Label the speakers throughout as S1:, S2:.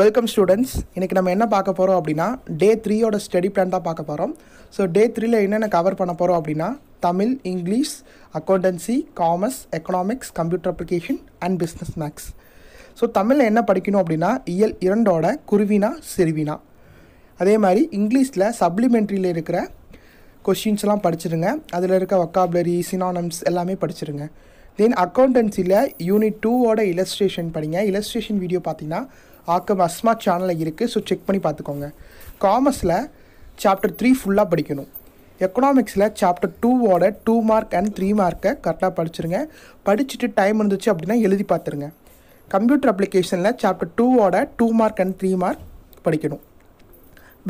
S1: welcome students இன்றைக்கி நம்ம என்ன பார்க்க போகிறோம் அப்படின்னா டே த்ரீயோட ஸ்டடி பிளான் தான் பார்க்க போகிறோம் ஸோ டே த்ரீல என்னென்ன கவர் பண்ண போகிறோம் அப்படின்னா Tamil English accountancy commerce economics computer application and business maths so தமிழில் என்ன படிக்கணும் அப்படின்னா இயல் இரண்டோட குருவினா செருவினா அதே மாதிரி இங்கிலீஷில் சப்ளிமெண்ட்ரியில் இருக்கிற கொஷின்ஸ்லாம் படிச்சிருங்க அதில் இருக்க வக்காபுலரி சினானம்ஸ் எல்லாமே படிச்சிருங்க தென் அக்கௌண்டன்சியில் யூனிட் டூவோட இலஸ்ட்ரேஷன் படிங்க இலஸ்ட்ரேஷன் வீடியோ பார்த்தீங்கன்னா ஆக்கம் அஸ்மா சேனலில் இருக்குது ஸோ செக் பண்ணி பார்த்துக்கோங்க காமர்ஸில் சாப்டர் த்ரீ ஃபுல்லாக படிக்கணும் எக்கனாமிக்ஸில் சாப்டர் டூவோட டூ மார்க் அண்ட் த்ரீ மார்க்கை கரெக்டாக படிச்சுருங்க படிச்சுட்டு டைம் இருந்துச்சு அப்படின்னா எழுதி பார்த்துருங்க கம்ப்யூட்டர் அப்ளிகேஷனில் சாப்டர் டூவோட two mark and three mark படிக்கணும்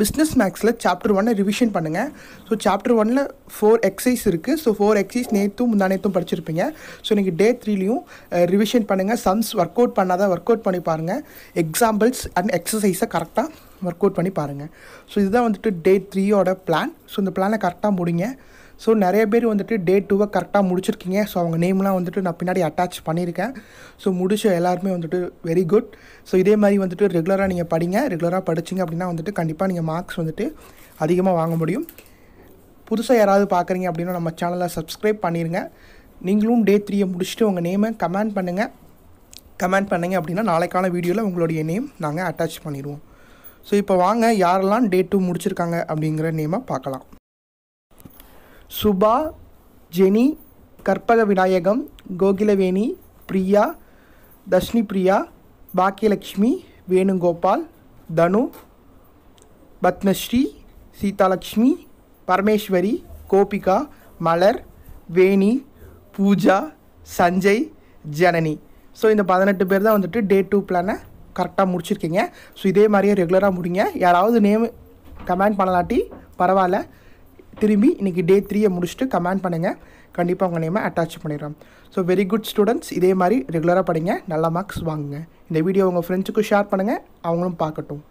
S1: பிஸ்னஸ் மேக்ஸில் சாப்டர் ஒன்னை ரிவிஷன் பண்ணுங்கள் ஸோ சாப்டர் ஒனில் ஃபோர் எக்ஸைஸ் இருக்குது ஸோ ஃபோர் எக்ஸைஸ் நேற்றும் முந்தா நேற்றும் படிச்சிருப்பீங்க ஸோ நீங்கள் டே த்ரீலையும் ரிவிஷன் பண்ணுங்கள் சம்ஸ் ஒர்க் அவுட் பண்ணாதான் ஒர்க் அவுட் பண்ணி பாருங்கள் எக்ஸாம்பிள்ஸ் அண்ட் எக்ஸசைஸை கரெக்டாக ஒர்க் அவுட் பண்ணி பாருங்கள் ஸோ இதுதான் வந்துட்டு டே த்ரீயோட பிளான் ஸோ இந்த பிளானை கரெக்டாக முடிங்க ஸோ நிறைய பேர் வந்துட்டு டே டூவை கரெக்டாக முடிச்சிருக்கீங்க ஸோ அவங்க நேம்லாம் வந்துட்டு நான் பின்னாடி அட்டாச் பண்ணியிருக்கேன் ஸோ முடிச்ச எல்லாருமே வந்துட்டு வெரி குட் ஸோ இதே மாதிரி வந்துட்டு ரெகுலராக நீங்கள் படிங்க ரெகுலராக படிச்சிங்க அப்படின்னா வந்துட்டு கண்டிப்பாக நீங்கள் மார்க்ஸ் வந்துட்டு அதிகமாக வாங்க முடியும் புதுசாக யாராவது பார்க்குறீங்க அப்படின்னா நம்ம சேனலை சப்ஸ்கிரைப் பண்ணிடுங்க நீங்களும் டே த்ரீயை முடிச்சுட்டு உங்கள் நேமை கமெண்ட் பண்ணுங்கள் கமெண்ட் பண்ணுங்கள் அப்படின்னா நாளைக்கான வீடியோவில் உங்களுடைய நேம் நாங்கள் அட்டாச் பண்ணிடுவோம் ஸோ இப்போ வாங்க யாரெல்லாம் டே டூ முடிச்சிருக்காங்க அப்படிங்கிற நேமை பார்க்கலாம் சுபா ஜெனி கற்பக விநாயகம் கோகிலவேணி பிரியா தர்ஷினி பிரியா பாக்கியலக்ஷ்மி வேணுகோபால் தனு பத்மஸ்ரீ சீதாலக்ஷ்மி பரமேஸ்வரி கோபிகா மலர் வேணி பூஜா சஞ்சய் ஜனனி ஸோ இந்த பதினெட்டு பேர் தான் வந்துட்டு டே டூ பிளானை கரெக்டாக முடிச்சிருக்கீங்க ஸோ இதே மாதிரியே ரெகுலராக முடிங்க யாராவது நேம் கமெண்ட் பண்ணலாட்டி பரவாயில்ல திரும்பி இன்றைக்கி டே த்ரீயை முடிச்சுட்டு கமெண்ட் பண்ணுங்கள் கண்டிப்பாக உங்கள் நேமை அட்டாச் பண்ணிடுறோம் ஸோ வெரி குட் ஸ்டூடெண்ட்ஸ் இதே மாதிரி ரெகுலராக படிங்க நல்ல மார்க்ஸ் வாங்குங்க இந்த வீடியோ உங்கள் ஃப்ரெண்ட்ஸுக்கும் ஷேர் பண்ணுங்கள் அவங்களும் பார்க்கட்டும்